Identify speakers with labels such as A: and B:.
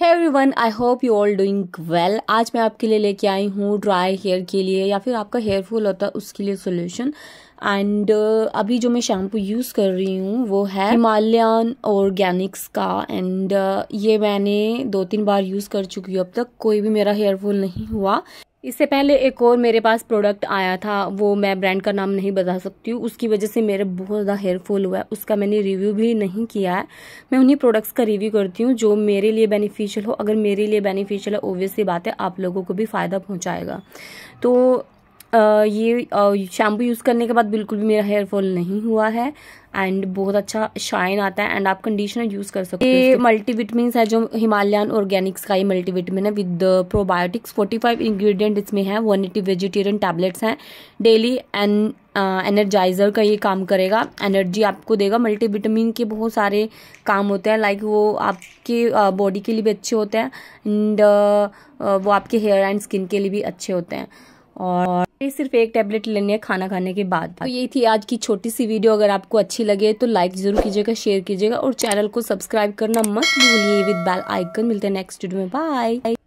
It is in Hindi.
A: है everyone I hope you all doing well आज मैं आपके लिए लेके आई हूँ ड्राई हेयर के लिए या फिर आपका हेयर फॉल होता है उसके लिए सोल्यूशन एंड uh, अभी जो मैं शैम्पू यूज़ कर रही हूँ वो है हिमालयन ऑर्गेनिक्स का एंड uh, ये मैंने दो तीन बार यूज़ कर चुकी हूँ अब तक कोई भी मेरा हेयर फॉल नहीं हुआ इससे पहले एक और मेरे पास प्रोडक्ट आया था वो मैं ब्रांड का नाम नहीं बता सकती हूँ उसकी वजह से मेरा बहुत ज़्यादा हेयरफॉल हुआ है उसका मैंने रिव्यू भी नहीं किया है मैं उन्हीं प्रोडक्ट्स का रिव्यू करती हूँ जो मेरे लिए बेनिफिशियल हो अगर मेरे लिए बेनिफिशियल है ओबियसली बात है आप लोगों को भी फ़ायदा पहुँचाएगा तो ये शैम्पू यूज़ करने के बाद बिल्कुल भी मेरा हेयर फॉल नहीं हुआ है एंड बहुत अच्छा शाइन आता है एंड आप कंडीशनर यूज़ कर सकते हैं ये मल्टीविटमिन है जो हिमालयन ऑर्गेनिक्स का ये मल्टीविटामिन है विद प्रोबायोटिक्स 45 इन्ग्रीडियंट इसमें है वन एटी वेजिटेरियन टैबलेट्स हैं डेली एन एनर्जाइज़र का ये काम करेगा एनर्जी आपको देगा मल्टीविटामिन के बहुत सारे काम होते हैं लाइक वो आपके बॉडी के लिए भी अच्छे होते हैं एंड वो आपके हेयर एंड स्किन के लिए भी अच्छे होते हैं और ये सिर्फ एक टैबलेट लेनी है खाना खाने के बाद तो यही थी आज की छोटी सी वीडियो अगर आपको अच्छी लगे तो लाइक जरूर कीजिएगा शेयर कीजिएगा और चैनल को सब्सक्राइब करना मत भूलिए विद बेल आइकन मिलते हैं नेक्स्ट वीडियो में बाय